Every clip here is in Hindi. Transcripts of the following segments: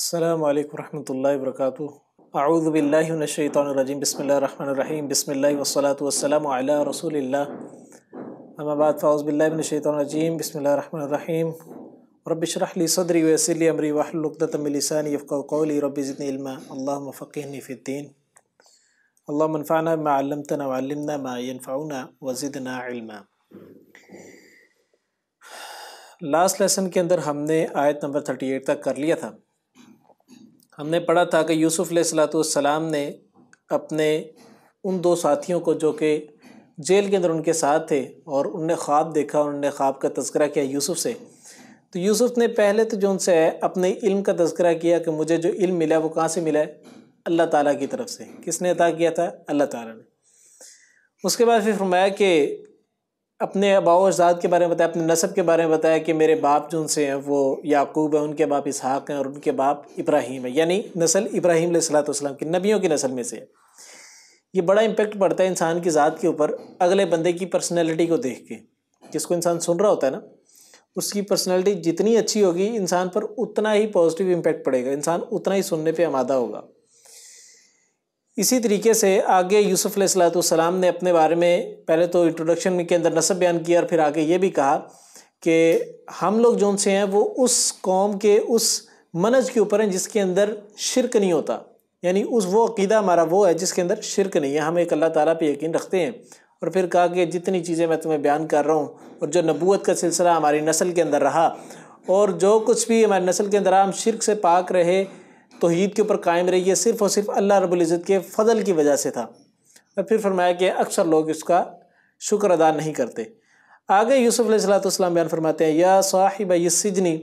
अल्लाम वरहमल वर्क आउज़बिल्लिनशैतरजीम बसमीम बसमिल्ल वसलात वसलम रसूल अम्माबाद फ़ाउज़बिल्लिनशैतरजीम बसमीम रबशरली सदरी वसली अमरी वाहलतमिलसानी फ़ौली रबी ज़िल्मा फ़क़ीफ़ीद्दीन अल्लाफ़ाना मालमतना वालमना मायनफ़ाउना वज़िदना इल्मा लास्ट लेसन के अंदर हमने आयत नंबर थर्टी एट तक कर लिया था हमने पढ़ा था कि यूसुफ़ सलाम ने अपने उन दो साथियों को जो कि जेल के अंदर उनके साथ थे और उनने ख्वाब देखा और उनने ख्वाब का तस्करा किया यूसुफ़ से तो यूसुफ़ ने पहले तो जो उनसे अपने इल्म का तस्करा किया कि मुझे जो इल्म मिला वो कहाँ से मिला है अल्लाह ताला की तरफ से किसने अदा किया था अल्लाह ताला ने उसके बाद फिर फरमाया कि अपने अबाओ अजाद के बारे में बताया अपने नसब के बारे में बताया कि मेरे बाप जो उनसे हैं वो याकूब हैं उनके बाप इसहाक हैं और उनके बाप इब्राहिम है यानी नसल इब्राहिम सलाम की नबियों की नस्ल में से है ये बड़ा इम्पेक्ट पड़ता है इंसान की ज़ात के ऊपर अगले बंदे की पर्सनैलिटी को देख के जिसको इंसान सुन रहा होता है ना उसकी पर्सनैलिटी जितनी अच्छी होगी इंसान पर उतना ही पॉजिटिव इम्पेक्ट पड़ेगा इंसान उतना ही सुनने पर आमादा होगा इसी तरीके से आगे यूसुफ सलाम ने अपने बारे में पहले तो इंट्रोडक्शन के अंदर नसब बयान किया और फिर आगे ये भी कहा कि हम लोग जो उनसे हैं वो उस कौम के उस मनज के ऊपर हैं जिसके अंदर शिरक नहीं होता यानी उस वो अकीदा हमारा वो है जिसके अंदर शिरक नहीं है हम एक अल्लाह ताला पे यकीन रखते हैं और फिर कहा कि जितनी चीज़ें मैं तुम्हें बयान कर रहा हूँ और जो नबूत का सिलसिला हमारी नस्ल के अंदर रहा और जो कुछ भी हमारी नस्ल के अंदर हम शिरक से पाक रहे तोहद के ऊपर कायम रही है सिर्फ़ और सिर्फ अल्लाह रबुल्ज़त के फ़जल की वजह से था और फिर फरमाया कि अक्सर लोग इसका शुक्र अदा नहीं करते आगे यूसुफ़ सलाम बयान फरमाते हैं या साहिब यसजनी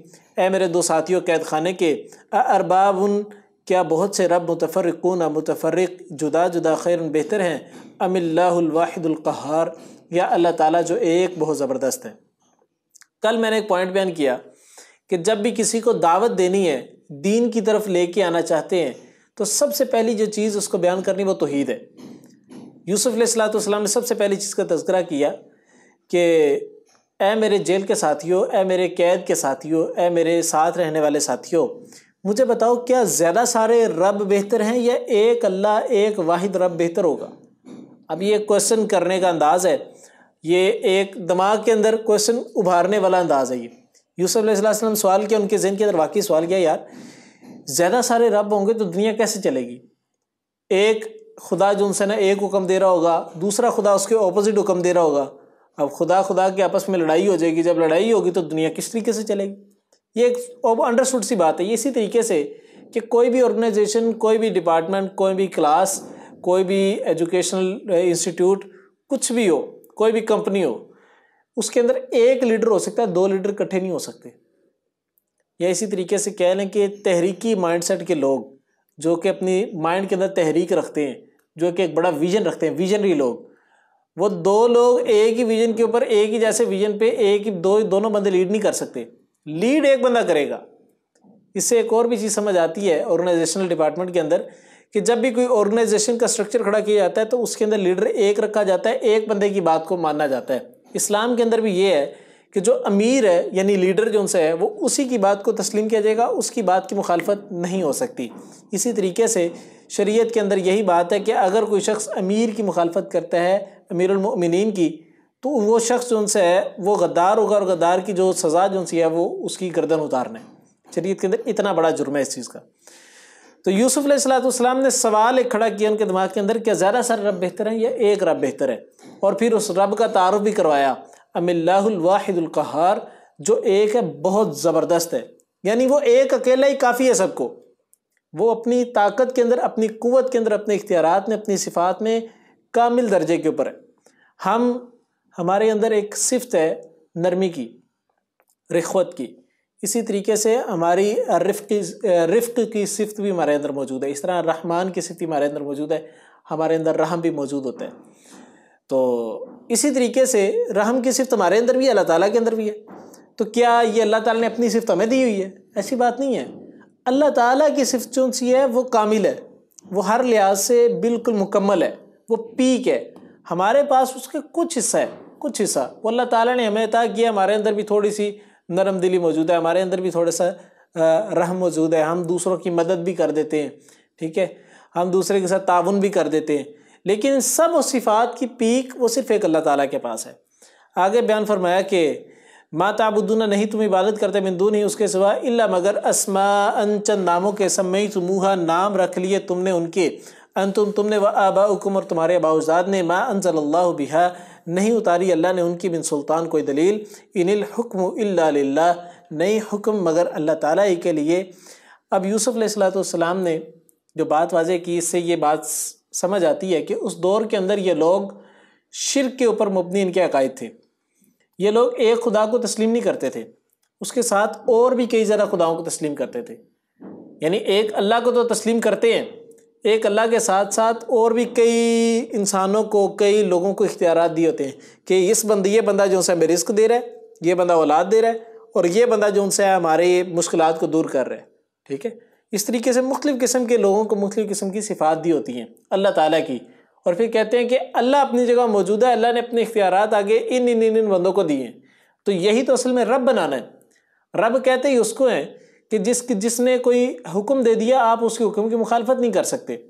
ए मेरे दो साथियों कैद खाने के उन क्या बहुत से रब मुतफ़रकून मुतफ़रक जुदा जुदा खैर बेहतर हैं अमिल्लावाहिदुल्क़ार या अल्लाह ताला जो एक बहुत ज़बरदस्त है कल मैंने एक पॉइंट बयान किया कि जब भी किसी को दावत देनी है दीन की तरफ लेके आना चाहते हैं तो सबसे पहली जो चीज़ उसको बयान करनी वो तोहीद है यूसुफ सलाम ने सबसे पहली चीज़ का तस्करा किया कि ए मेरे जेल के साथियों ए मेरे कैद के साथियों ए मेरे साथ रहने वाले साथियों मुझे बताओ क्या ज़्यादा सारे रब बेहतर हैं या एक अल्लाह एक वाहिद रब बेहतर होगा अब ये क्वेश्चन करने का अंदाज़ है ये एक दिमाग के अंदर क्वेश्चन उभारने वाला अंदाज़ है ये यूसुफ़ सवाल किया उनके जहन के अंदर वाकई सवाल किया यार ज़्यादा सारे रब होंगे तो दुनिया कैसे चलेगी एक खुदा जो उनसे ना एक हुक्म दे रहा होगा दूसरा खुदा उसके ऑपोजिट हुक्म दे रहा होगा अब खुदा खुदा के आपस में लड़ाई हो जाएगी जब लड़ाई होगी तो दुनिया किस तरीके से चलेगी ये एक अंडरस्टूड सी बात है ये इसी तरीके से कि कोई भी ऑर्गेनाइजेशन कोई भी डिपार्टमेंट कोई भी क्लास कोई भी एजुकेशनल इंस्टीट्यूट कुछ भी हो कोई भी कंपनी हो उसके अंदर एक लीडर हो सकता है दो लीडर इकट्ठे नहीं हो सकते या इसी तरीके से कह लें कि तहरीकी माइंडसेट के लोग जो कि अपनी माइंड के अंदर तहरीक रखते हैं जो कि एक बड़ा विजन रखते हैं विजनरी लोग वो दो लोग एक ही विजन के ऊपर एक ही जैसे विजन पे एक ही दो दोनों बंदे लीड नहीं कर सकते लीड एक बंदा करेगा इससे एक और भी चीज़ समझ आती है ऑर्गेनाइजेशनल डिपार्टमेंट के अंदर कि जब भी कोई ऑर्गेनाइजेशन का स्ट्रक्चर खड़ा किया जाता है तो उसके अंदर लीडर एक रखा जाता है एक बंदे की बात को मानना जाता है इस्लाम के अंदर भी ये है कि जो अमीर है यानी लीडर जो उनसे है वो उसी की बात को तस्लीम किया जाएगा उसकी बात की मुखालफत नहीं हो सकती इसी तरीके से शरीयत के अंदर यही बात है कि अगर कोई शख्स अमीर की मुखालफत करता है अमीरमिन की तो वो शख्स जो उनसे है वो गद्दार होगा और गद्दार की जो सज़ा जो उनसे है वो उसकी गर्दन उतारना है शरीत के अंदर इतना बड़ा जुर्म है इस चीज़ का तो यूसुफ सलाम ने सवाल एक खड़ा किया उनके दिमाग के अंदर क्या ज़्यादा सारे रब बेहतर हैं या एक रब बेहतर है और फिर उस रब का तारुफ भी करवाया अमिल्लाहार जो एक है बहुत ज़बरदस्त है यानी वो एक अकेला ही काफ़ी है सबको वो अपनी ताकत के अंदर अपनी कुवत के अंदर अपने इख्तियार में अपनी सिफात में कामिल दर्जे के ऊपर है हम हमारे अंदर एक सिफत है नरमी की रखवत की इसी तरीके से हमारी रिफ्ट की रिफ्ट की सिफत भी हमारे अंदर मौजूद है इस तरह रहमान की सिफ्त हमारे अंदर मौजूद है हमारे अंदर रहम भी मौजूद होता है तो इसी तरीके से रहम की सिफत हमारे अंदर भी है अल्लाह ताला के अंदर भी है तो क्या ये अल्लाह ताला ने अपनी सिफत हमें दी हुई है ऐसी बात नहीं है अल्लाह ताला की सिफत जो सी है वो कामिल है वो हर लिहाज से बिल्कुल मुकम्मल है वो पीक है हमारे पास उसके कुछ हिस्सा है कुछ हिस्सा वो अल्लाह ताला ने हमें अता किया हमारे अंदर भी थोड़ी सी नरम दिली मौजूद है हमारे अंदर भी थोड़ा सा रहम मौजूद है हम दूसरों की मदद भी कर देते हैं ठीक है हम दूसरे के साथ ताउन भी कर देते हैं लेकिन सब सिफ़ात की पीक वो सिर्फ़ एक अल्लाह ताला के पास है आगे बयान फरमाया कि माँ ताबुद्दूना नहीं तुम इबादत करते बिंदू नहीं उसके सिवा इल्ला मगर असमा अन चंद नामों के समय तुमूहा नाम रख लिए तुमने उनके अन तुम तुमने व आबाकुम और तुम्हारे अबाउजाद ने माँ सल्ला बिहा नहीं उतारी अल्लाह ने उनकी बिन सुल्तान कोई दलील इनिल हुक्म इल्ला हुक्म मगर अल्लाह ताला ही के लिए अब यूसुफ़ सलाम ने जो बात वाजे की इससे ये बात समझ आती है कि उस दौर के अंदर ये लोग शिरक के ऊपर मुबनी इनके अकायद थे ये लोग एक खुदा को तस्लीम नहीं करते थे उसके साथ और भी कई ज़रा खुदाओं को तस्लीम करते थे यानी एक अल्लाह को तो तस्लीम करते हैं एक अल्लाह के साथ साथ और भी कई इंसानों को कई लोगों को इख्तियार दिए होते हैं कि इस बंद ये बंदा जो उनसे हमें रिस्क दे रहा है ये बंदा औलाद दे रहा है और ये बंदा जो उनसे हमारे मुश्किल को दूर कर रहा है ठीक है इस तरीके से मुख्तफ़ किस्म के लोगों को मुख्तु किस्म की सिफात दी होती हैं अल्लाह ताली की और फिर कहते हैं कि अल्लाह अपनी जगह मौजूद है अल्लाह ने अपने इख्तियार आगे इन इन इन इन बंदों को दिए हैं तो यही तो असल में रब बनाना है रब कहते ही उसको हैं कि जिस जिसने कोई हुक्म दे दिया आप उसके हुक्म की मुखालफत नहीं कर सकते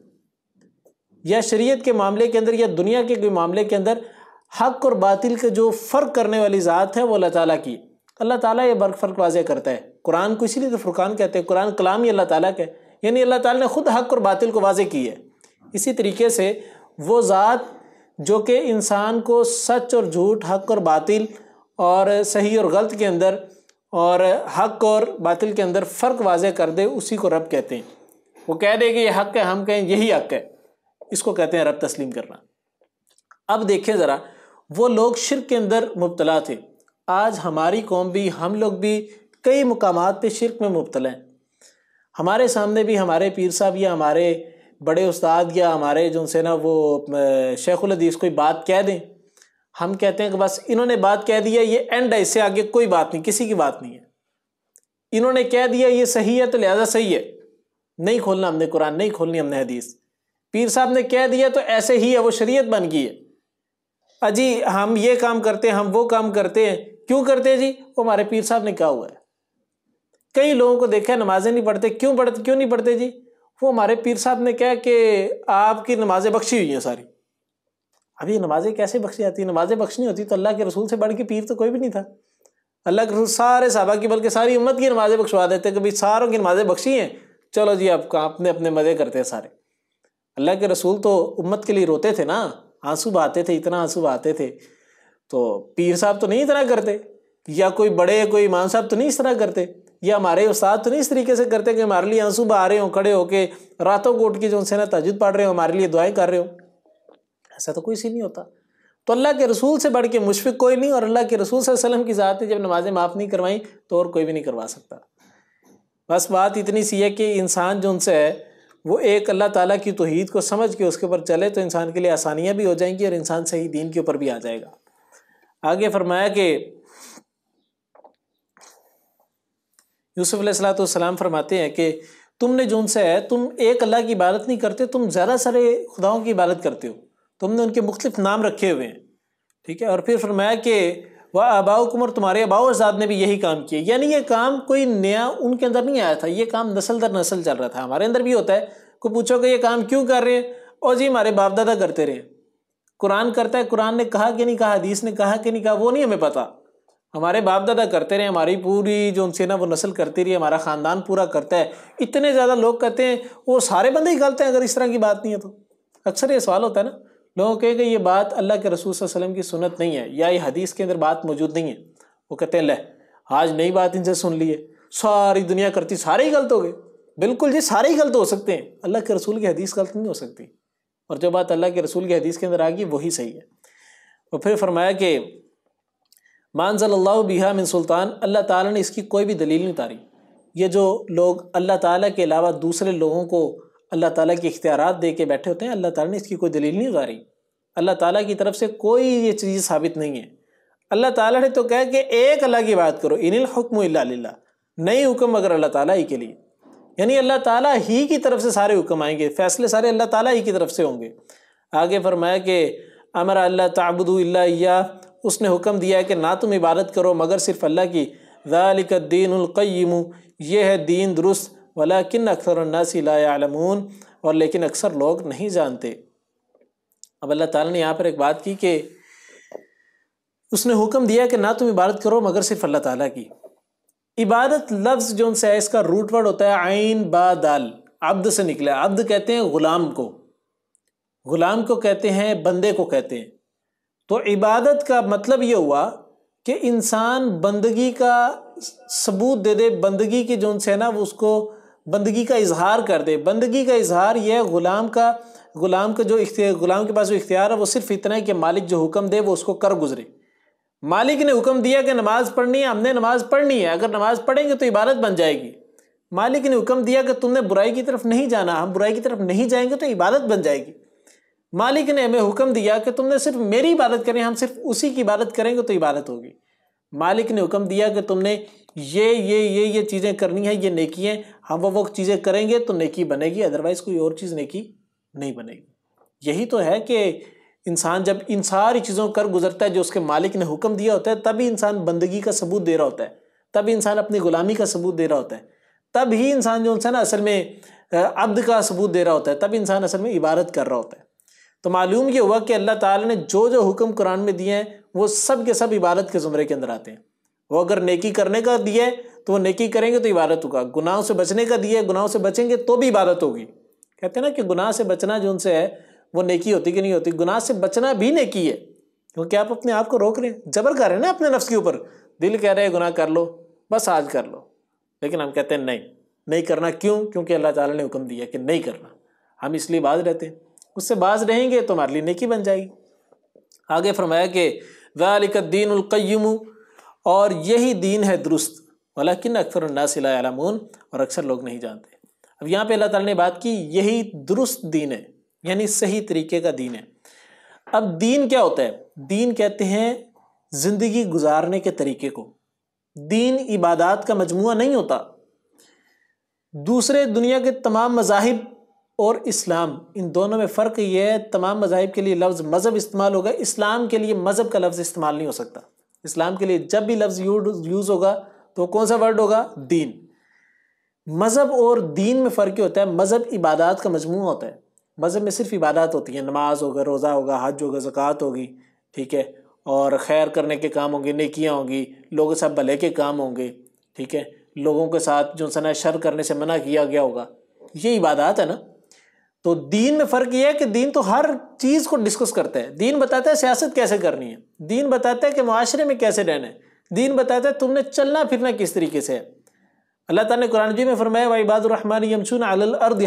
या शरीयत के मामले के अंदर या दुनिया के कोई मामले के अंदर हक और बातिल के जो फ़र्क करने वाली ज़ात है वो अल्लाह ताला की अल्लाह ताला ये बर्क फ़र्क वाजह करता है कुरान को इसीलिए तो फ़ुरकान कहते हैं कुरान कलाम ही अल्लाह ताला का है यानी अल्लाह ताला ने ख़ुद हक और बातिल को वाजे की है इसी तरीके से वो ज़ात जो कि इंसान को सच और झूठ हक और बातिल और सही और गलत के अंदर और हक और बातिल के अंदर फ़र्क वाज़ कर दे उसी को रब कहते हैं वो कह दे कि ये हक है हम कहें यही हक है इसको कहते हैं रब तस्लीम करना अब देखें ज़रा वो लोग शिरक के अंदर मुबतला थे आज हमारी कौम भी हम लोग भी कई मकाम पर शिरक में मुबतला हैं हमारे सामने भी हमारे पीर साहब या हमारे बड़े उस्ताद या हमारे जो से ना वो शेखुल हदीस कोई बात कह दें हम कहते हैं कि बस इन्होंने बात कह दिया ये एंड है इससे आगे कोई बात नहीं किसी की बात नहीं है इन्होंने कह दिया ये सही है तो लिहाजा सही है नहीं खोलना हमने कुरान नहीं खोलनी हमने हदीस पीर साहब ने कह दिया तो ऐसे ही है वो शरीयत बन गई है अजी हम ये काम करते हैं हम वो काम करते हैं क्यों करते हैं जी वो हमारे पीर साहब ने कहा हुआ है कई लोगों को देखा है नमाजें नहीं पढ़ते क्यों पढ़ते क्यों नहीं पढ़ते जी वो हमारे पीर साहब ने कहा कि आपकी नमाजें बख्शी हुई हैं सारी अब ये नमाज़ें कैसे बख्शी जाती है नमाज़ें बख्शनी होती तो अल्लाह के रसूल से बढ़ के पीर तो कोई भी नहीं था अल्लाह के रसूल सारे साहबा की बल्कि सारी उम्मत की नमाज़ें बख्शवा देते कभी सारों की नमाज़ें बख्शी हैं चलो जी आप अपने अपने मज़े करते हैं सारे अल्लाह के रसूल तो उम्मत के लिए रोते थे ना आंसू बहाते थे इतना आंसू बहाते थे तो पीर साहब तो नहीं इतना करते या कोई बड़े कोई इमाम साहब तो नहीं इस तरह करते या हमारे उस्ताद तो नहीं इस तरीके से करते कि हमारे लिए आंसू बहा रहे हो खड़े होके रातों को उठ के जो उनसे ना तजुद पढ़ रहे हो हमारे लिए दुआएं कर रहे हो ऐसा तो कोई सी नहीं होता तो अल्लाह के रसूल से बढ़ के मुशफ़ कोई नहीं और अल्लाह के रसूल वसलम की ज़ात ने जब नमाज़ें माफ़ नहीं करवाई तो और कोई भी नहीं करवा सकता बस बात इतनी सी है कि इंसान जो उनसे है वो एक अल्लाह ताला की तोहद को समझ के उसके ऊपर चले तो इंसान के लिए आसानियाँ भी हो जाएंगी और इंसान सही दीन के ऊपर भी आ जाएगा आगे फरमाया कि यूसुफ सलाम फरमाते हैं कि तुमने जो उनसे है तुम एक अल्लाह की इबादत नहीं करते तुम ज़्यादा सारे खुदाओं की इबादत करते हो तो हमने उनके मुख्तफ नाम रखे हुए हैं ठीक है और फिर फरमाया कि वह आबाओ कुमर तुम्हारे आबाओ आजाद ने भी यही काम किया यानी ये काम कोई नया उनके अंदर नहीं आया था ये काम नस्ल दर नस्ल चल रहा था हमारे अंदर भी होता है को कि ये काम क्यों कर रहे हैं और जी हमारे बाप दादा करते रहे कुरान करता है कुरान ने कहा कि नहीं कहा हदीस ने कहा कि नहीं कहा वो नहीं हमें पता हमारे बाप दादा करते रहे हमारी पूरी जो उनसे ना वो नस्ल करती रही हमारा ख़ानदान पूरा करता है इतने ज़्यादा लोग कहते हैं वो सारे बंदे ही गलत हैं अगर इस तरह की बात नहीं है तो अक्सर ये सवाल होता है ना लोग कहेगा ये बात अल्लाह के रसूल वसलम की सुनत नहीं है या ये हदीस के अंदर बात मौजूद नहीं है वो कहते हैं लह आज नई बात इनसे सुन ली है सारी दुनिया करती सारे ही गलत हो गए बिल्कुल जी सारे ही गलत हो सकते हैं अल्लाह के रसूल की हदीस गलत नहीं हो सकती और जो बात अल्लाह के रसूल की हदीस के अंदर आ गई वही सही है और फिर फरमाया कि मानजल्ला बिहा मिन सुल्तान अल्लाह ताला ने इसकी कोई भी दलील नहीं उतारी ये जो लोग अल्लाह ताला के अलावा दूसरे लोगों को अल्लाह ताला के इख्तियार दे के बैठे होते हैं अल्लाह ताला ने इसकी कोई दलील नहीं उतारी अल्लाह ताला की तरफ से कोई ये चीज़ साबित नहीं है अल्लाह ताला ने तो कहा कि एक अल्लाह की बात करो इनिल हुक्म नई हुक्म अगर अल्लाह ताला ही के लिए यानी अल्लाह ताला ही की तरफ से सारे हुक्म आएंगे फैसले सारे अल्लाह ताला ही की तरफ से होंगे आगे फरमाया कि अमर अल्लाह ताबुदुल्ला उसने हुक्म दिया है कि ना तुम इबादत करो मगर सिर्फ अल्लाह की दालिकद्दीनकैम यह है दीन दुरुस्त वलाकिन अक्सर नासिलामून और लेकिन अक्सर लोग नहीं जानते अब अल्लाह ताला ने यहाँ पर एक बात की कि उसने हुक्म दिया कि ना तुम इबादत करो मगर सिर्फ अल्लाह ताला की इबादत लफ्ज़ जो उनसे है इसका रूट वर्ड होता है आइन बा दाल अब्द से निकला अब्द कहते हैं ग़ुलाम को ग़ुलाम को कहते हैं बंदे को कहते हैं तो इबादत का मतलब ये हुआ कि इंसान बंदगी का सबूत दे दे बंदगी की जो उनसे है ना वो उसको बंदगी का इजहार कर दे बंदगी का इजहार यह ग़ुलाम का ग़ुलाम का जो ग़ुलाम के पास जो इख्तियार है वो सिर्फ इतना है कि मालिक जो हुक्म दे वो उसको कर गुजरे मालिक ने हुक्म दिया कि नमाज़ पढ़नी है हमने नमाज़ पढ़नी है अगर नमाज़ पढ़ेंगे तो इबादत बन जाएगी मालिक ने हुक्म दिया कि तुमने बुराई की तरफ नहीं जाना हम बुराई की तरफ नहीं जाएंगे तो इबादत बन जाएगी मालिक ने हमें हुक्म दिया कि तुमने सिर्फ मेरी इबादत करें हम सिर्फ उसी की इबादत करेंगे तो इबादत होगी मालिक ने हुक्म दिया कि तुमने ये ये ये ये चीज़ें करनी है ये नेकी हैं हम वो वो चीज़ें करेंगे तो नेकी बनेगी अदरवाइज़ कोई और चीज़ नेकी नहीं बनेगी यही तो है कि इंसान जब इन सारी चीज़ों कर गुजरता है जो उसके मालिक ने हुक्म दिया होता है तभी इंसान बंदगी का सबूत दे रहा होता है तभी इंसान अपनी ग़ुलामी का सबूत दे रहा होता है तब ही इंसान जो उनसे ना असल में अब्द का सबूत दे रहा होता है तब इंसान असल में इबारत कर रहा होता है तो मालूम ये हुआ कि अल्लाह ताला ने जो जो हुक्म कुरान में दिए हैं वो सब के सब इबारत के ज़ुमरे के अंदर आते हैं वो अगर नेकी करने का दिए तो वो नेकी करेंगे तो इबादत होगा गुनाहों से बचने का दिए गुनाहों से बचेंगे तो भी इबादत होगी कहते हैं ना कि गुनाह से बचना जो उनसे है वो नेकी होती कि नहीं होती गुनाह से बचना भी नेकी है क्योंकि आप अपने आप को रोक रहे हैं जबर कर रहे हैं ना अपने नफ्स के ऊपर दिल कह रहे हैं गुनाह कर लो बस आज कर लो लेकिन हम कहते हैं नहीं नहीं करना क्यों क्योंकि अल्लाह ताला ने हुक्म दिया कि नहीं करना हम इसलिए बाज रहते हैं उससे बाज रहेंगे तो हमारे लिए नेकी बन जाएगी आगे फरमाया कि वालिकद्दीन उलकयमू और यही दीन है दुरुस्त वलाकिन अक्सर नासिलामून और अक्सर लोग नहीं जानते अब यहाँ पे अल्लाह ताला ने बात की यही दुरुस्त दीन है यानी सही तरीके का दीन है अब दीन क्या होता है दीन कहते हैं ज़िंदगी गुजारने के तरीके को दीन इबादत का मजमू नहीं होता दूसरे दुनिया के तमाम मजाहब और इस्लाम इन दोनों में फ़र्क यह है तमाम मजाहब के लिए लफ्ज़ मज़हब इस्तेमाल होगा इस्लाम के लिए मज़हब का लफ्ज़ इस्तेमाल नहीं हो सकता इस्लाम के लिए जब भी लफ्ज़ यूज़ होगा तो कौन सा वर्ड होगा दीन मज़हब और दीन में फ़र्क होता है मज़हब इबादत का मजमू होता है मज़हब में सिर्फ इबादत होती है नमाज होगा रोज़ा होगा हज होगा ज़क़़त होगी ठीक है और खैर करने के काम होंगे नकियाँ होंगी लोगों के साथ भले के काम होंगे ठीक है लोगों के साथ जो सना शर करने से मना किया गया होगा ये इबादत है ना तो दीन में फर्क यह है कि दीन तो हर चीज को डिस्कस करता है दीन बताता है सियासत कैसे करनी है दीन बताता है कि माशरे में कैसे रहना है दीन बताता है तुमने चलना फिरना किस तरीके से है अल्लाह ताला ने कुरान जी में फरमाया वाई बादुररहमान यमसून अर्द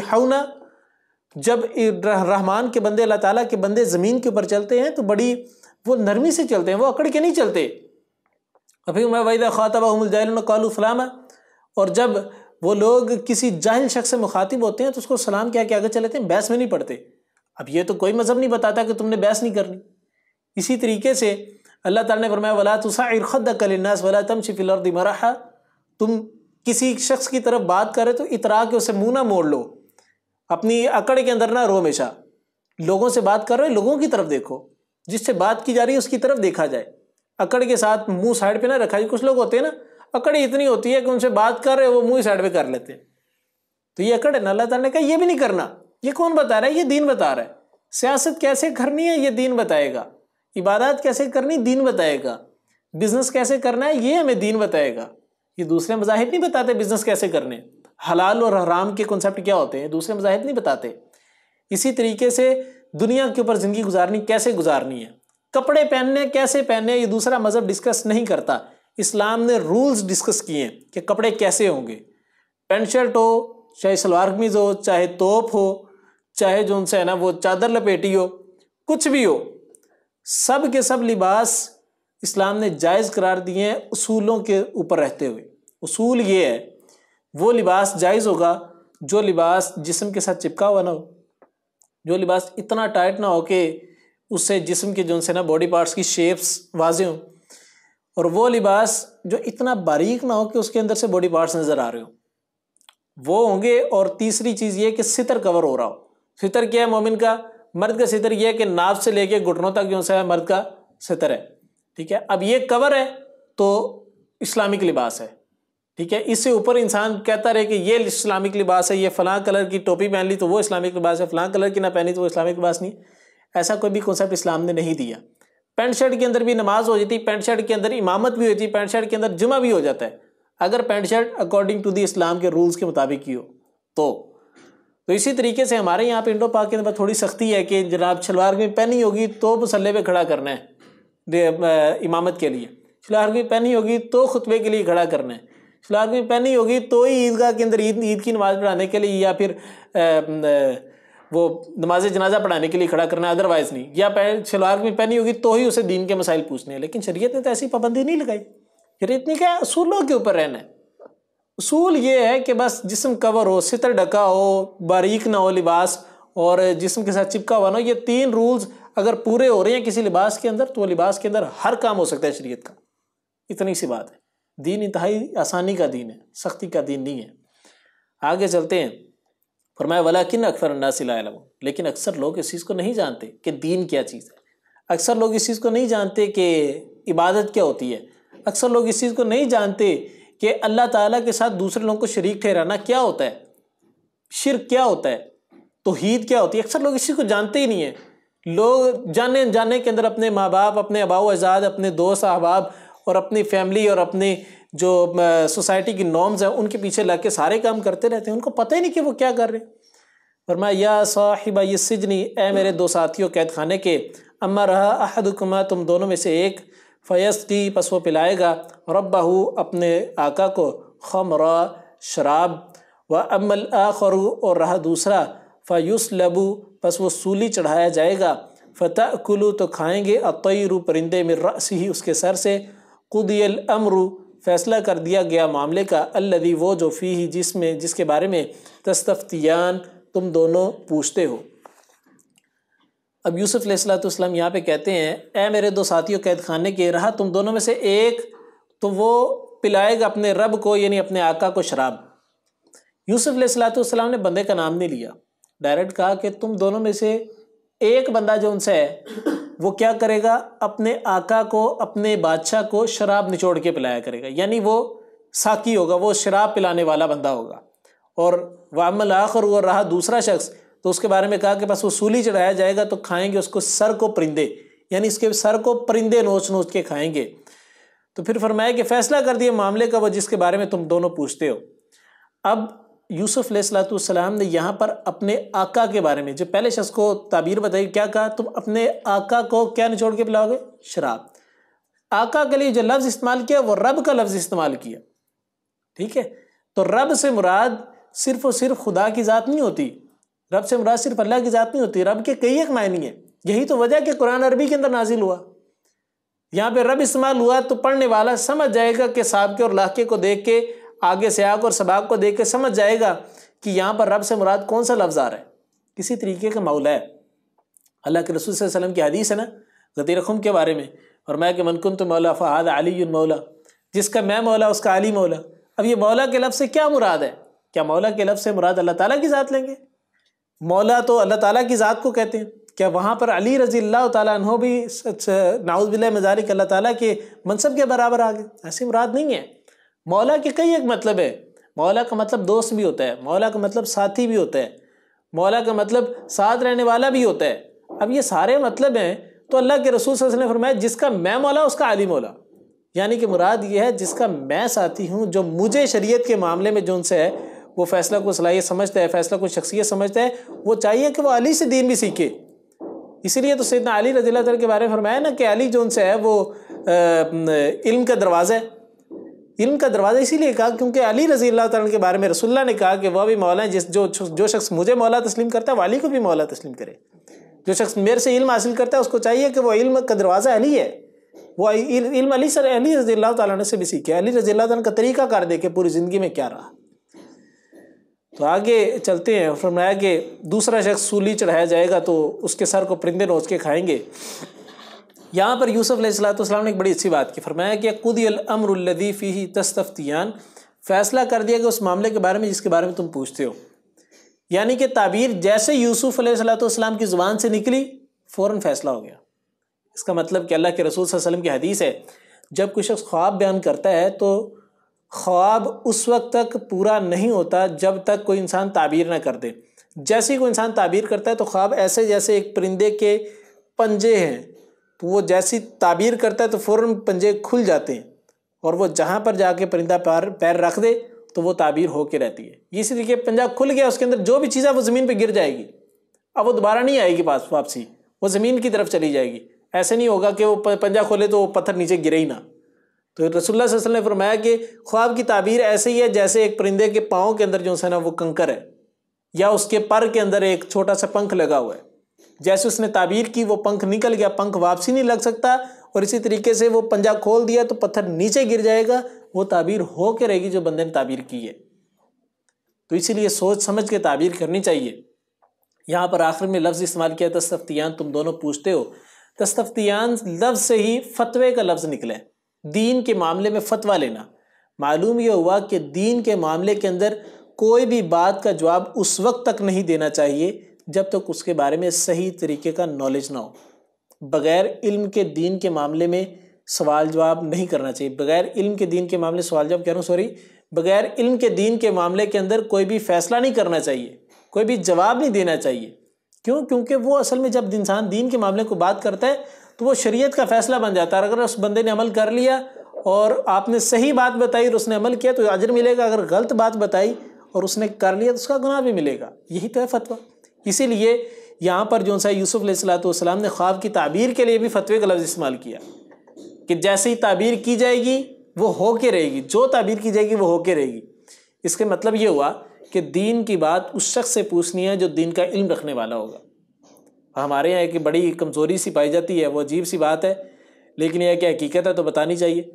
जब रहमान के बंदे अल्लाह ताला के बंदे ज़मीन के ऊपर चलते हैं तो बड़ी वो नरमी से चलते हैं वो अकड़ के नहीं चलते अभी मैं वहीदा ख़ातबा हमजाइल फलामा और जब वो लोग किसी जाहिल शख्स से मुखातिब होते हैं तो उसको सलाम क्या क्या आगे चले हैं बहस में नहीं पढ़ते अब ये तो कोई मज़हब नहीं बताता कि तुमने बहस नहीं करनी इसी तरीके से अल्लाह ताला ने फरमाया वला तुसाइर खदकलनास वला तमशी फिल अर्द तुम किसी शख्स की तरफ बात करे तो इतरा के उसे मुँह ना मोड़ लो अपनी अकड़ के अंदर ना रो हमेशा लोगों से बात कर रहे हो लोगों की तरफ देखो जिससे बात की जा रही है उसकी तरफ देखा जाए अकड़ के साथ मुंह साइड पे ना रखा जाए कुछ लोग होते हैं ना अकड़ इतनी होती है कि उनसे बात कर रहे हो वो मुंह साइड पे कर लेते हैं तो ये अकड़ है ना अल्लाह ने कहा ये भी नहीं करना ये कौन बता रहा है ये दीन बता रहा है सियासत कैसे करनी है ये दीन बताएगा इबादत कैसे करनी दीन बताएगा बिजनेस कैसे करना है ये हमें दीन बताएगा ये दूसरे मजाहब नहीं बताते बिजनेस कैसे करने हलाल और हराम के कॉन्सेप्ट क्या होते हैं दूसरे मजाहब नहीं बताते इसी तरीके से दुनिया के ऊपर ज़िंदगी गुजारनी कैसे गुजारनी है कपड़े पहनने कैसे पहनने ये दूसरा मज़हब डिस्कस नहीं करता इस्लाम ने रूल्स डिस्कस किए हैं कि कपड़े कैसे होंगे पेंट शर्ट हो चाहे सलवार कमीज हो चाहे तोप हो चाहे जो उनसे है ना वो चादर लपेटी हो कुछ भी हो सब के सब लिबास इस्लाम ने जायज़ करार दिए हैं उसूलों के ऊपर रहते हुए उसूल ये है वो लिबास जायज़ होगा जो लिबास जिसम के साथ चिपका हुआ ना हो जो लिबास इतना टाइट ना हो कि उससे जिसम के जो से ना बॉडी पार्ट्स की शेप्स वाजे हों और वो लिबास जो इतना बारीक ना हो कि उसके अंदर से बॉडी पार्ट्स नज़र आ रहे हो वो होंगे और तीसरी चीज़ ये कि सितर कवर हो रहा हो सितर क्या है मोमिन का मर्द का सितर यह है कि नाव से लेके घुटनों तक जो सा है मर्द का सितर है ठीक है अब ये कवर है तो इस्लामिक लिबास है ठीक है इससे ऊपर इंसान कहता रहे कि ये इस्लामिक लिबास है ये फ़लाँ कलर की टोपी पहन ली तो वो इस्लामिक लिबास है फ़लाँ कलर की ना पहनी तो वो इस्लामिक लिबास नहीं ऐसा कोई भी कॉन्सेप्ट इस्लाम ने नहीं दिया पैंट शर्ट के अंदर भी नमाज हो जाती है पैंट शर्ट के अंदर इमामत भी हो जाती है पैंट शर्ट के अंदर जुमा भी हो जाता है अगर pant shirt according to the Islam के रूल्स के मुताबिक ही हो तो तो इसी तरीके से हमारे यहाँ पे इंडो पाक के अंदर थोड़ी सख्ती है कि जनाब शलवार में पहनी होगी तो मसल्ले पे खड़ा करना है इमामत के लिए शलवार में पहनी होगी तो खुतबे के लिए खड़ा करना है शलवार में पहनी होगी तो ही ईदगाह के अंदर ईद ईद की नमाज़ पढ़ाने के लिए या फिर वो नमाज जनाजा पढ़ाने के लिए खड़ा करना अदरवाइज़ नहीं या पहन शलवार में पहनी होगी तो ही उसे दीन के मसाइल पूछने हैं लेकिन शरीयत ने तो ऐसी पाबंदी नहीं लगाई शरीत ने क्या असूलों के ऊपर रहना है असूल ये है कि बस जिसम कवर हो सितर ढका हो बारीक ना हो लिबास और जिसम के साथ चिपका हुआ ना हो ये तीन रूल्स अगर पूरे हो रहे हैं किसी लिबास के अंदर तो लिबास के अंदर हर काम हो सकता है शरीयत का इतनी सी बात है दीन इंतहाई आसानी का दीन है सख्ती का दीन नहीं है आगे चलते हैं फरमाया वाला किन अक्सर नासिलाम लेकिन अक्सर लोग इस चीज़ को नहीं जानते कि दीन क्या चीज़ है अक्सर लोग इस चीज़ को नहीं जानते कि इबादत क्या होती है अक्सर लोग इस चीज़ को नहीं जानते कि अल्लाह ताला के साथ दूसरे लोगों को शरीक ठहराना क्या होता है शिर क्या होता है हीद क्या होती है अक्सर लोग इस चीज़ को जानते ही नहीं है लोग जाने जाने के अंदर अपने माँ बाप अपने अबाव आज़ाद अपने दोस्त अहबाब और अपनी फैमिली और अपने जो सोसाइटी की नॉर्म्स हैं उनके पीछे लग के सारे काम करते रहते हैं उनको पता ही नहीं कि वो क्या कर रहे हैं मैं या साहिबा ये सिजनी ए मेरे दो साथियों कैद खाने के अम्मा रहा कुमा तुम दोनों में से एक फ़यस की बस वो पिलाएगा रब्बा अपने आका को ख़म शराब व अमल आखरू और रहा दूसरा फयुस लबू बस वो सूली चढ़ाया जाएगा फ़तः कुलू तो खाएँगे अतरू परिंदे में रसी ही उसके सर से कुदियल अमरू फ़ैसला कर दिया गया मामले का अल्लदी वो जो फ़ी ही जिसमें जिसके बारे में तस्तफ्तियान तुम दोनों पूछते हो अब यूसुफ सलाम यहाँ पे कहते हैं ए मेरे दो साथियों कैद खाने के रहा तुम दोनों में से एक तो वो पिलाएगा अपने रब को यानी अपने आका को शराब यूसुफ ने बंदे का नाम नहीं लिया डायरेक्ट कहा कि तुम दोनों में से एक बंदा जो उनसे है वो क्या करेगा अपने आका को अपने बादशाह को शराब निचोड़ के पिलाया करेगा यानी वो साकी होगा वो शराब पिलाने वाला बंदा होगा और वामल आखर हुआ रहा दूसरा शख्स तो उसके बारे में कहा कि बस वो सूली चढ़ाया जाएगा तो खाएंगे उसको सर को परिंदे यानी इसके सर को परिंदे नोच नोच के खाएंगे तो फिर फरमाया कि फ़ैसला कर दिया मामले का वो जिसके बारे में तुम दोनों पूछते हो अब यूसुफ सलाम ने यहाँ पर अपने आका के बारे में जो पहले शख्स को ताबीर बताई क्या कहा तुम अपने आका को क्या निचोड़ के पिलाओगे शराब आका के लिए जो लफ्ज़ इस्तेमाल किया वो रब का लफ्ज़ इस्तेमाल किया ठीक है तो रब से मुराद सिर्फ और सिर्फ खुदा की ज़ात नहीं होती रब से मुराद सिर्फ अल्लाह की ज़ात नहीं होती रब के कई एक मायने हैं यही तो वजह कि कुरान अरबी के अंदर नाजिल हुआ यहाँ पे रब इस्तेमाल हुआ तो पढ़ने वाला समझ जाएगा कि साहब के और लाके को देख के आगे से आग और सबाग को देख के समझ जाएगा कि यहाँ पर रब से मुराद कौन सा लफ्ज़ आ रहा है किसी तरीके का मौला है अल्लाह के रसूल वसलम की हदीस है ना गतीरखम के बारे में और मैं कि मनकुन तो मौला फ़हाद अली मौला जिसका मैं मौला उसका अली मौला अब ये मौला के लफ्ज़ से क्या मुराद है क्या मौला के लफ्ज़ से मुराद अल्लाह ताला की ज़ात लेंगे मौला तो अल्लाह ताला की ज़ात को कहते हैं क्या वहाँ पर अली रजी अल्लाह तहो भी नाउज़बिल्ला मजारिक अल्लाह ताली के मनसब के बराबर आ गए ऐसी मुराद नहीं है मौला के कई एक मतलब है मौला का मतलब दोस्त भी होता है मौला का मतलब साथी भी होता है मौला का मतलब साथ रहने वाला भी होता है अब ये सारे मतलब हैं तो अल्लाह के रसूल ने फरमाया जिसका मैं मौला उसका आली मौला यानी कि मुराद ये है जिसका मैं साथी हूँ जो मुझे शरीयत के मामले में जो उनसे है वो फ़ैसला को सलाहियत समझता है फ़ैसला को शख्सियत समझता है वो चाहिए कि वो अली से दीन भी सीखे इसीलिए तो सैदना अली रजील के बारे में फरमाया ना कि अली जो उनसे है वो आ, इल्म का दरवाज़ा है इल्म का दरवाज़ा इसीलिए कहा क्योंकि अली रजी अल्लाह के बारे में रसुल्ला ने कहा कि वह भी मौला है जिस जो जो शख्स मुझे मौला तस्लीम करता है वाली को भी मौला तस्लीम करे जो शख्स मेरे से इल्म हासिल करता है उसको चाहिए कि वह इल्म का दरवाज़ा अली है वो इल्म अली सर अली रजी अल्लाह से भी सीखे अली रजी अल्लाह तन का तरीका कार देखे पूरी ज़िंदगी में क्या रहा तो आगे चलते हैं फरमाया कि दूसरा शख्स सूली चढ़ाया जाएगा तो उसके सर को परिंदे नोच के खाएंगे यहाँ पर यूसुफ़ सलाम ने एक बड़ी अच्छी बात की फरमाया कि खुद अमरदीफ़ी फ़ी तस्तफ्तियान फ़ैसला कर दिया कि उस मामले के बारे में जिसके बारे में तुम पूछते हो यानी कि ताबीर जैसे यूसुफ़ सलाम की ज़ुबान से निकली फ़ौर फ़ैसला हो गया इसका मतलब कि अल्लाह के रसूल वसलम की हदीस है जब कोई शख्स ख्वाब बयान करता है तो ख्वाब उस वक्त तक पूरा नहीं होता जब तक कोई इंसान ताबीर ना कर दे जैसे ही कोई इंसान ताबीर करता है तो ख्वाब ऐसे जैसे एक परिंदे के पंजे हैं तो वो जैसी ताबीर करता है तो फ़ौर पंजे खुल जाते हैं और वो जहाँ पर जाके परिंदा पैर पैर रख दे तो वो ताबीर होके रहती है इसी तरीके पंजा खुल गया उसके अंदर जो भी चीज़ है वो ज़मीन पर गिर जाएगी अब वो दोबारा नहीं आएगी पास वापसी वो ज़मीन की तरफ चली जाएगी ऐसे नहीं होगा कि वो पंजा खोले तो वो पत्थर नीचे गिरे ही ना तो रसुल्ला वसल्लम ने फरमाया कि ख्वाब की ताबीर ऐसे ही है जैसे एक परिंदे के पाँव के अंदर जो है ना वो कंकर है या उसके पर के अंदर एक छोटा सा पंख लगा हुआ है जैसे उसने ताबीर की वो पंख निकल गया पंख वापसी नहीं लग सकता और इसी तरीके से वो पंजा खोल दिया तो पत्थर नीचे गिर जाएगा वो ताबीर हो के रहेगी जो बंदे ने ताबीर की है तो इसीलिए सोच समझ के ताबीर करनी चाहिए यहाँ पर आखिर में लफ्ज़ इस्तेमाल किया दस्तफ्तियान तुम दोनों पूछते हो दस्तफ्तियान लफ्ज़ से ही फतवे का लफ्ज़ निकले दीन के मामले में फतवा लेना मालूम यह हुआ कि दीन के मामले के अंदर कोई भी बात का जवाब उस वक्त तक नहीं देना चाहिए जब तक उसके बारे में सही तरीके का नॉलेज ना हो बगैर इल्म के दीन के मामले में सवाल जवाब नहीं करना चाहिए बगैर इल्म के दीन के मामले सवाल जवाब कह रहा हूँ सॉरी बगैर इल्म के दीन के मामले के अंदर कोई भी फैसला नहीं करना चाहिए कोई भी जवाब नहीं देना चाहिए क्यों क्योंकि वो असल में जब इंसान दीन के मामले को बात करता है तो वो शरीयत का फैसला बन जाता है अगर उस बंदे ने अमल कर लिया और आपने सही बात बताई और उसने अमल किया तो अजर मिलेगा अगर गलत बात बताई और उसने कर लिया तो उसका गुनाह भी मिलेगा यही तो है फतवा इसीलिए यहाँ पर जो सा यूसुफ सलाम ने ख्वाब की ताबीर के लिए भी फतवे का लफ्ज़ इस्तेमाल किया कि जैसे ही ताबीर की जाएगी वो हो के रहेगी जो ताबीर की जाएगी वो हो के रहेगी इसके मतलब ये हुआ कि दीन की बात उस शख्स से पूछनी है जो दीन का इल्म रखने वाला होगा हमारे यहाँ एक बड़ी कमज़ोरी सी पाई जाती है वो अजीब सी बात है लेकिन यह कि हकीकत है तो बतानी चाहिए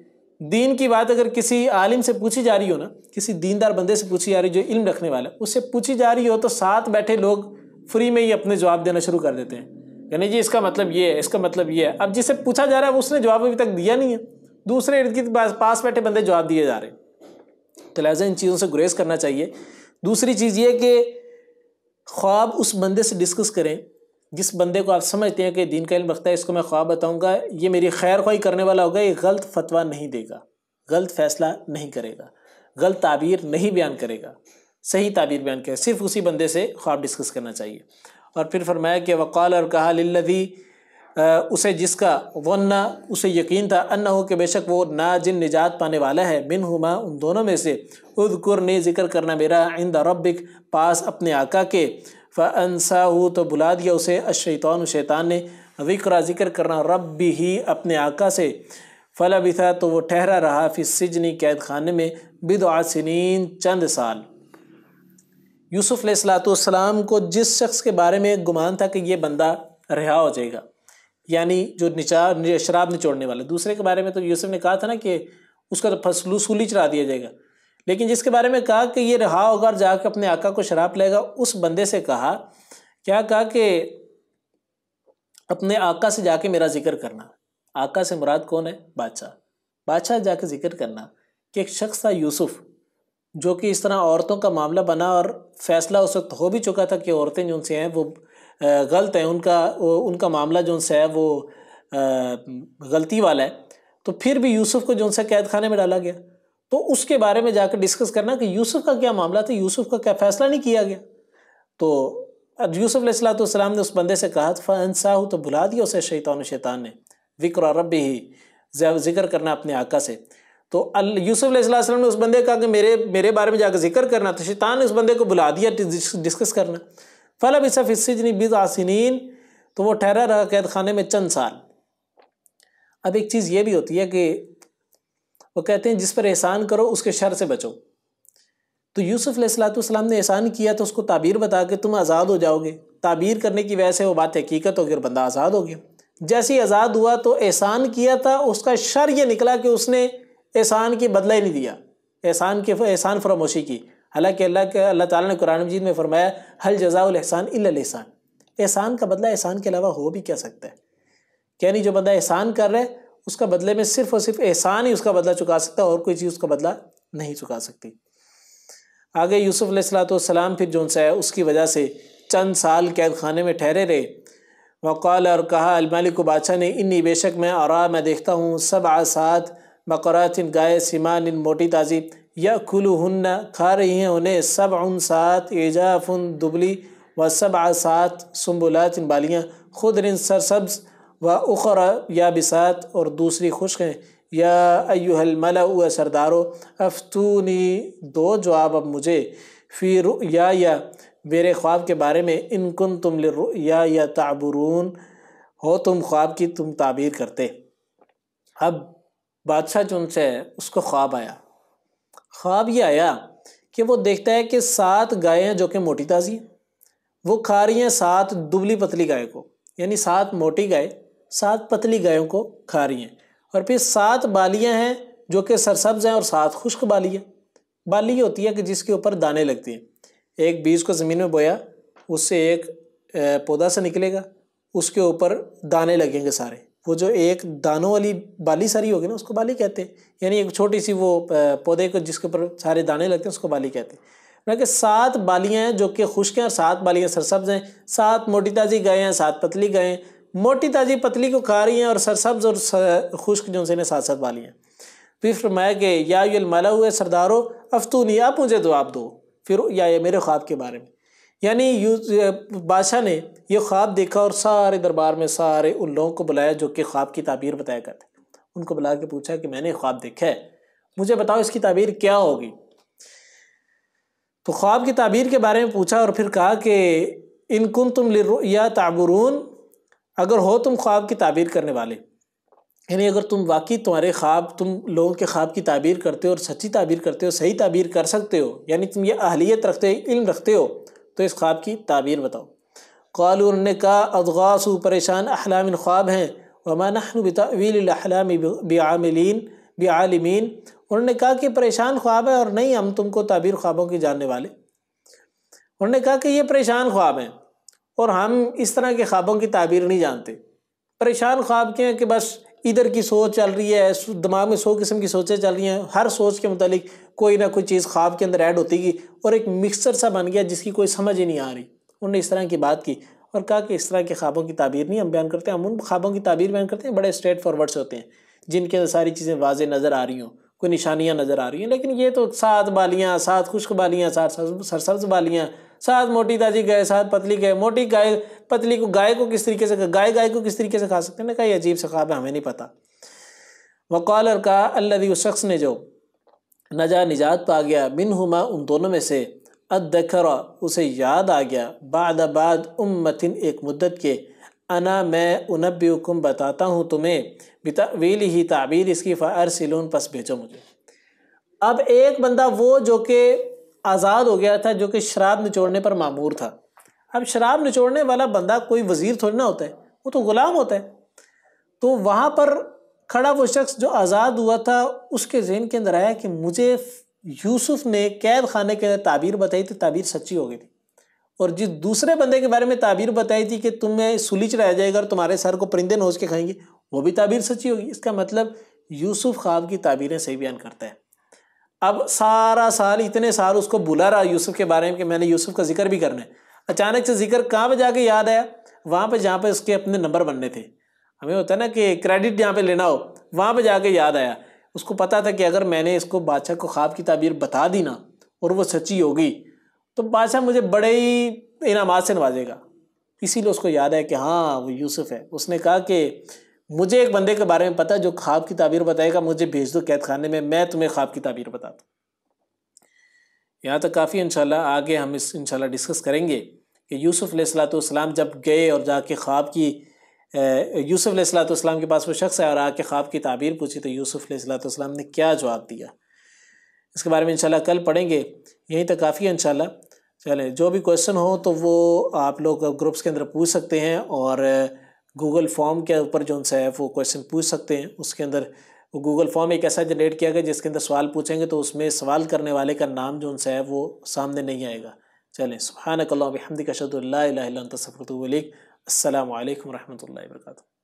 दीन की बात अगर किसी आलिम से पूछी जा रही हो ना किसी दीनदार बंदे से पूछी जा रही जो इल्म रखने वाला उससे पूछी जा रही हो तो साथ बैठे लोग फ्री में ही अपने जवाब देना शुरू कर देते हैं यानी जी इसका मतलब ये है इसका मतलब ये है अब जिसे पूछा जा रहा है उसने जवाब अभी तक दिया नहीं है दूसरे इर्द गिर्द पास बैठे बंदे जवाब दिए जा रहे हैं तो लिहाजा इन चीज़ों से गुरेज करना चाहिए दूसरी चीज़ ये कि ख्वाब उस बंदे से डिस्कस करें जिस बंदे को आप समझते हैं कि दीन का इल्म रखता है इसको मैं ख्वाब बताऊंगा ये मेरी खैर ख्वाही करने वाला होगा ये गलत फतवा नहीं देगा गलत फैसला नहीं करेगा गलत ताबीर नहीं बयान करेगा सही ताबीर बयान किया सिर्फ उसी बंदे से ख्वाब डिस्कस करना चाहिए और फिर फरमाया कि वक़ाल और कहा लिल्लदी उसे जिसका वन्ना उसे यकीन था अन्ना हो कि बेशक वो ना जिन निजात पाने वाला है बिन हुमा उन दोनों में से उदकुर ने जिक्र करना मेरा आइंदा रबिक पास अपने आका के फ़नसा हो तो बुला दिया उसे अशैतान शैतान ने विक्रा जिक्र करना रब ही अपने आका से फला भी था तो वो ठहरा रहा फिर सिजनी कैद खाने में आसिन चंद साल यूसुफ सलाम को जिस शख्स के बारे में गुमान था कि ये बंदा रिहा हो जाएगा यानी जो निचा शराब निचोड़ने वाला दूसरे के बारे में तो यूसुफ ने कहा था ना कि उसका तो फसलू सूली चढ़ा दिया जाएगा लेकिन जिसके बारे में कहा कि ये रहा होगा और जाकर अपने आका को शराब लेगा उस बंदे से कहा क्या कहा कि अपने आका से जाके मेरा जिक्र करना आका से मुराद कौन है बादशाह बादशाह जाके जिक्र करना कि एक शख्स था यूसुफ़ जो कि इस तरह औरतों का मामला बना और फैसला उस वक्त हो भी चुका था कि औरतें जो उनसे हैं वो गलत हैं उनका उनका मामला जो उनसे है वो गलती वाला है तो फिर भी यूसुफ को जो उनसे कैद खाने में डाला गया तो उसके बारे में जाकर डिस्कस करना कि यूसुफ का क्या मामला था यूसुफ का क्या फैसला नहीं किया गया तो अब यूसुफ सलाम ने उस बंदे से कहा फ़नसाहू तो भुला दिया उसे शैतान शैतान ने विक्र रब ही जिक्र करना अपने आका से तो यूसुफ अलैहिस्सलाम ने उस बंदे का कि मेरे मेरे बारे में जाकर जिक्र करना तो शैतान ने उस बंदे को बुला दिया डिस्कस करना फल अब इसफ इसजनी बिज आसिन तो वो ठहरा रहा कैद खाने में चंद साल अब एक चीज़ ये भी होती है कि वो कहते हैं जिस पर एहसान करो उसके शर से बचो तो यूसुफ अलैहिस्सलाम ने एहसान किया तो उसको ताबीर बता के तुम आज़ाद हो जाओगे ताबीर करने की वजह से वो बात हकीकत होगी और बंदा आज़ाद हो गया जैसे ही आज़ाद हुआ तो एहसान किया था उसका शर ये निकला कि उसने एहसान की बदला ही नहीं दिया एहसान के एहसान फरामोशी की हालांकि अल्लाह के अल्लाह ताला ने कुरान मजीद में फरमाया हल जजाउल एहसान एहसान एहसान का बदला एहसान के अलावा हो भी क्या सकता है यानी जो बंदा एहसान कर रहा है उसका बदले में सिर्फ और सिर्फ एहसान ही उसका बदला चुका सकता है और कोई चीज़ उसका बदला नहीं चुका सकती आगे यूसुफ सलाम फिर जो है उसकी वजह से चंद साल कैद खाने में ठहरे रहे वक़ाल और कहा अलमालिक बादशाह ने इन्नी बेशक मैं और मैं देखता हूँ सब आसात बकरातिन गाय सिमान मोटी ताज़ी या हन्ना खा रही हैं उन्हें सब उन सात एजाफुन दुबली व सब आसात सुम्बुलातिन बालियाँ खुद रिन सरसब्ज व उखर या बिसात और दूसरी खुश्क हैं या अयुहलमला उ सरदारो अफतूनी दो जवाब अब मुझे फिर या या मेरे ख्वाब के बारे में इनकुन तुम या या ताबरून हो तुम ख्वाब की तुम ताबीर करते अब बादशाह जो उनसे है उसको ख्वाब आया ख्वाब ये आया कि वो देखता है कि सात गायें जो कि मोटी ताज़ी वो खा रही हैं सात दुबली पतली गाय को यानी सात मोटी गाय सात पतली गायों को खा रही हैं और फिर सात बालियां हैं जो कि सरसब्ज हैं और सात खुश्क बालियाँ बाली होती है कि जिसके ऊपर दाने लगते हैं एक बीज को ज़मीन में बोया उससे एक पौधा से निकलेगा उसके ऊपर दाने लगेंगे सारे वो जो एक दानों वाली बाली सारी होगी ना उसको बाली कहते हैं यानी एक छोटी सी वो पौधे को जिसके ऊपर सारे दाने लगते हैं उसको बाली कहते हैं ना कि सात बालियाँ हैं जो कि खुश्क हैं और सात बालियाँ सरसब्ज हैं सात मोटी ताज़ी गए हैं सात पतली गए हैं मोटी ताज़ी पतली को खा रही हैं और सरसब्ज और खुश्क जो उनसे सात सात बालियाँ तो फिर फरमाया कि या ये माला हुए सरदारो अफतूनी आप मुझे जवाब दो फिर या ये मेरे ख्वाब के बारे में यानी यूज बादशाह ने यह ख्वाब देखा और सारे दरबार में सारे उन लोगों को बुलाया जो कि ख्वाब की ताबीर बताया करते उनको बुला के पूछा कि मैंने ख्वाब देखा है मुझे बताओ इसकी ताबीर क्या होगी तो ख्वाब की ताबीर के बारे में पूछा और फिर कहा कि इन कुन तुम या ताबरून अगर हो तुम ख्वाब की ताबीर करने वाले यानी अगर तुम वाकई तुम्हारे ख्वाब तुम लोगों के ख्वाब की ताबीर करते हो और सच्ची ताबीर करते हो सही ताबीर कर सकते हो यानी तुम ये अहलियत रखते हो इल्म रखते हो तो इस ख्वाब की ताबीर बताओ कौल उन्होंने कहा अदगासु परेशान अहलामिन ख्वाब हैं वमानबीलामी बेआमिलीन बेआलमीन उन्होंने कहा कि परेशान ख्वाब है और नहीं हम तुमको ताबीर ख्वाबों के जानने वाले उन्होंने कहा कि ये परेशान ख्वाब हैं और हम इस तरह के ख्वाबों की ताबीर नहीं जानते परेशान ख्वाब के हैं कि बस इधर की सोच चल रही है दिमाग में सौ किस्म की सोचें चल रही हैं हर सोच के मतलब कोई ना कोई चीज़ ख्वाब के अंदर ऐड होती गई और एक मिक्सर सा बन गया जिसकी कोई समझ ही नहीं आ रही उन्होंने इस तरह की बात की और कहा कि इस तरह के ख्वाबों की ताबीर नहीं हम बयान करते हैं हम उन ख्वाबों की ताबीर बयान करते हैं बड़े स्ट्रेट फॉरवर्ड से होते हैं जिनके अंदर सारी चीज़ें वाज नज़र आ रही हों कोई निशानियाँ नज़र आ रही हैं लेकिन ये तो सात बालियाँ सात खुश्क बालियाँ सात सरसब्ज बालियाँ साथ मोटी ताजी गाय साथ पतली गाय मोटी गाय पतली को गाय को किस तरीके से गाय गाय को किस तरीके से खा सकते हैं ना कहीं अजीब से खाब है हमें नहीं पता वकॉलर का अल्लाह उस शख्स ने जो नजा निजात पा गया बिन हुमा उन दोनों में से अदखरा उसे याद आ गया बाद बाद मथिन एक मुद्दत के अना मैं उनबी हुकुम बताता हूँ तुम्हें बितावील ही ताबीर इसकी फ़ार सिलून पस भेजो मुझे अब एक बंदा वो जो कि आज़ाद हो गया था जो कि शराब निचोड़ने पर मामूर था अब शराब निचोड़ने वाला बंदा कोई वज़ीर थोड़ी ना होता है वो तो ग़ुलाम होता है तो वहाँ पर खड़ा वो शख्स जो आज़ाद हुआ था उसके जहन के अंदर आया कि मुझे यूसुफ ने कैद खाने के अंदर ताबीर बताई थी ताबीर सच्ची हो गई थी और जिस दूसरे बंदे के बारे में ताबीर बताई थी कि तुम्हें सुली चढ़ाया जाएगा और तुम्हारे सर को परिंदे नोच के खाएंगे वो भी ताबीर सच्ची होगी इसका मतलब यूसुफ ख्वाब की ताबीरें सही बयान करता है अब सारा साल इतने साल उसको बुला रहा यूसुफ के बारे में कि मैंने यूसुफ का जिक्र भी करना है अचानक से जिक्र कहाँ पर जाके याद आया वहाँ पर जहाँ पर उसके अपने नंबर बनने थे हमें होता है ना कि क्रेडिट जहाँ पर लेना हो वहाँ पर जाके याद आया उसको पता था कि अगर मैंने इसको बादशाह को ख्वाब की ताबीर बता दी ना और वो सच्ची होगी तो बादशाह मुझे बड़े ही इनाम से नवाजेगा इसीलिए उसको याद है कि हाँ वो यूसुफ है उसने कहा कि मुझे एक बंदे के बारे में पता जो ख्वाब की ताबीर बताएगा मुझे भेज दो कैद खाने में मैं तुम्हें ख्वाब की ताबीर बताता यहाँ तक काफ़ी इनशाला आगे हम इस इनशाला डिस्कस करेंगे कि यूसुफ़ सलाम जब गए और जाके ख्वाब की यूसुफ़ सलाम के पास वो शख्स है और आके ख्वाब की ताबीर पूछी तो यूसुफ़ सलाम ने क्या जवाब दिया इसके बारे में इंशाल्लाह कल पढ़ेंगे यहीं तक काफ़ी इनशाला इंशाल्लाह चलें जो भी क्वेश्चन हो तो वो आप लोग ग्रुप्स के अंदर पूछ सकते हैं और गूगल फॉर्म के ऊपर जो उनसे है वो क्वेश्चन पूछ सकते हैं उसके अंदर गूगल फॉर्म एक ऐसा जनरेट किया गया जिसके अंदर सवाल पूछेंगे तो उसमें सवाल करने वाले का नाम जो उनसे है वो सामने नहीं आएगा चलें नकल हमदी कशतल तसफ़रत वलीक अल्लाम वरहमल वर्का